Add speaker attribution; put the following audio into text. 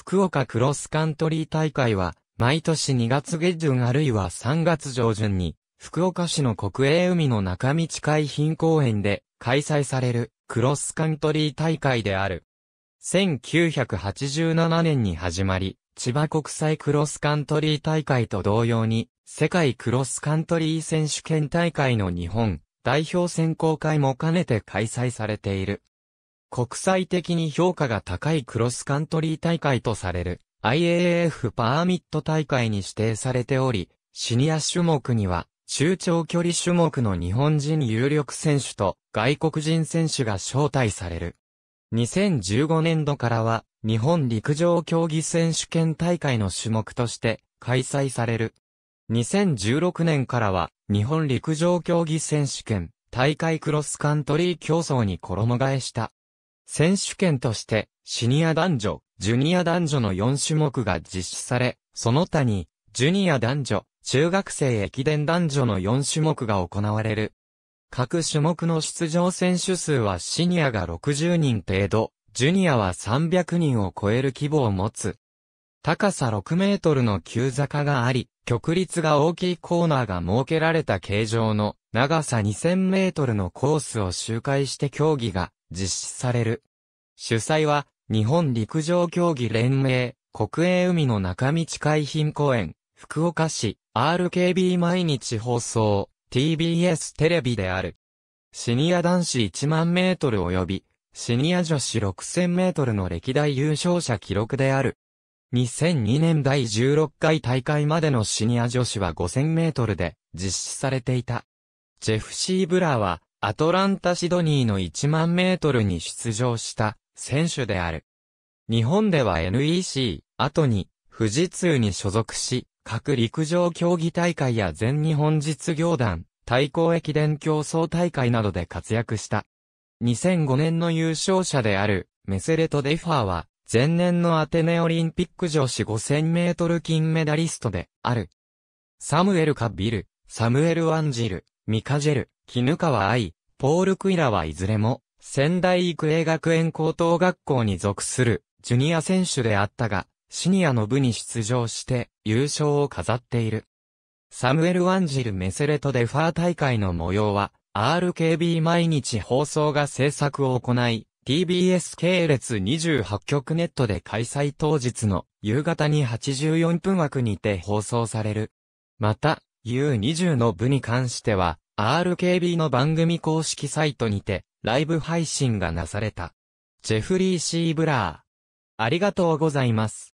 Speaker 1: 福岡クロスカントリー大会は、毎年2月下旬あるいは3月上旬に、福岡市の国営海の中道海浜公園で開催されるクロスカントリー大会である。1987年に始まり、千葉国際クロスカントリー大会と同様に、世界クロスカントリー選手権大会の日本代表選考会も兼ねて開催されている。国際的に評価が高いクロスカントリー大会とされる IAAF パーミット大会に指定されており、シニア種目には中長距離種目の日本人有力選手と外国人選手が招待される。2015年度からは日本陸上競技選手権大会の種目として開催される。2016年からは日本陸上競技選手権大会クロスカントリー競争に衣替えした。選手権として、シニア男女、ジュニア男女の4種目が実施され、その他に、ジュニア男女、中学生駅伝男女の4種目が行われる。各種目の出場選手数はシニアが60人程度、ジュニアは300人を超える規模を持つ。高さ6メートルの急坂があり、曲率が大きいコーナーが設けられた形状の長さ2000メートルのコースを周回して競技が実施される。主催は、日本陸上競技連盟、国営海の中道海浜公園、福岡市、RKB 毎日放送、TBS テレビである。シニア男子1万メートル及び、シニア女子6000メートルの歴代優勝者記録である。2002年第16回大会までのシニア女子は5000メートルで実施されていた。ジェフシー・ブラーはアトランタ・シドニーの1万メートルに出場した選手である。日本では NEC、後に富士通に所属し、各陸上競技大会や全日本実業団、対抗駅伝競争大会などで活躍した。2005年の優勝者であるメセレト・デファーは、前年のアテネオリンピック女子5000メートル金メダリストである。サムエル・カビル、サムエル・ワンジル、ミカジェル、キヌカワ・アイ、ポール・クイラはいずれも、仙台育英学園高等学校に属する、ジュニア選手であったが、シニアの部に出場して、優勝を飾っている。サムエル・ワンジル・メセレト・デファー大会の模様は、RKB 毎日放送が制作を行い、TBS 系列28局ネットで開催当日の夕方に84分枠にて放送される。また、U20 の部に関しては、RKB の番組公式サイトにて、ライブ配信がなされた。ジェフリー・シー・ブラー。ありがとうございます。